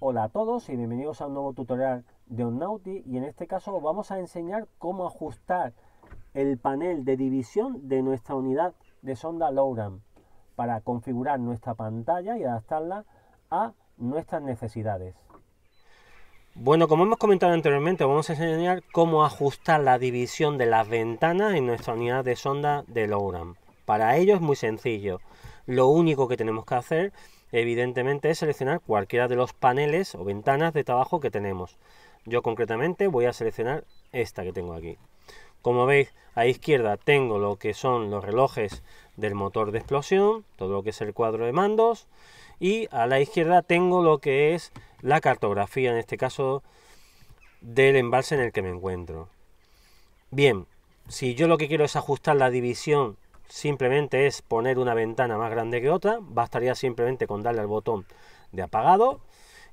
Hola a todos y bienvenidos a un nuevo tutorial de Onnauti y en este caso vamos a enseñar cómo ajustar el panel de división de nuestra unidad de sonda Lowram para configurar nuestra pantalla y adaptarla a nuestras necesidades. Bueno, como hemos comentado anteriormente, vamos a enseñar cómo ajustar la división de las ventanas en nuestra unidad de sonda de Lowram. Para ello es muy sencillo. Lo único que tenemos que hacer evidentemente es seleccionar cualquiera de los paneles o ventanas de trabajo que tenemos. Yo concretamente voy a seleccionar esta que tengo aquí. Como veis, a izquierda tengo lo que son los relojes del motor de explosión, todo lo que es el cuadro de mandos, y a la izquierda tengo lo que es la cartografía, en este caso, del embalse en el que me encuentro. Bien, si yo lo que quiero es ajustar la división simplemente es poner una ventana más grande que otra, bastaría simplemente con darle al botón de apagado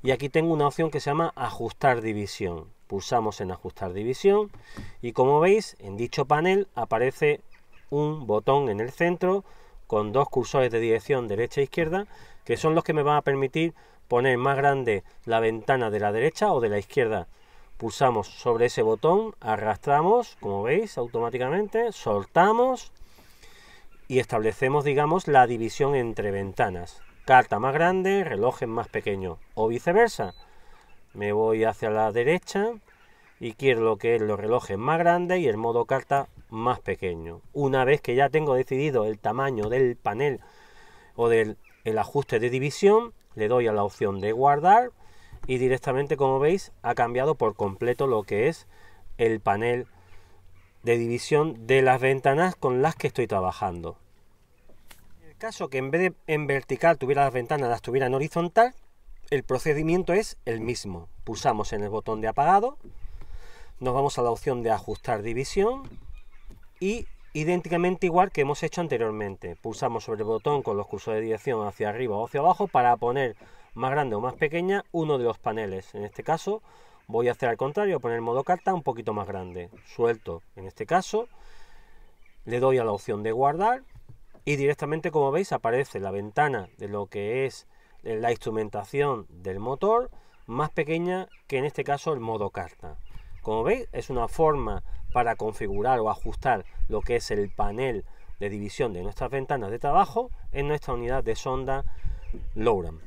y aquí tengo una opción que se llama ajustar división. Pulsamos en ajustar división y como veis en dicho panel aparece un botón en el centro con dos cursores de dirección derecha e izquierda que son los que me van a permitir poner más grande la ventana de la derecha o de la izquierda. Pulsamos sobre ese botón, arrastramos, como veis, automáticamente, soltamos y establecemos, digamos, la división entre ventanas. Carta más grande, relojes más pequeño o viceversa. Me voy hacia la derecha y quiero lo que es los relojes más grandes y el modo carta más pequeño. Una vez que ya tengo decidido el tamaño del panel o del el ajuste de división, le doy a la opción de guardar y directamente como veis ha cambiado por completo lo que es el panel de división de las ventanas con las que estoy trabajando caso que en vez de en vertical tuviera las ventanas, las tuviera en horizontal, el procedimiento es el mismo. Pulsamos en el botón de apagado, nos vamos a la opción de ajustar división y idénticamente igual que hemos hecho anteriormente. Pulsamos sobre el botón con los cursos de dirección hacia arriba o hacia abajo para poner más grande o más pequeña uno de los paneles. En este caso voy a hacer al contrario, poner modo carta un poquito más grande. Suelto en este caso, le doy a la opción de guardar y directamente como veis aparece la ventana de lo que es eh, la instrumentación del motor más pequeña que en este caso el modo carta. Como veis es una forma para configurar o ajustar lo que es el panel de división de nuestras ventanas de trabajo en nuestra unidad de sonda Lowram.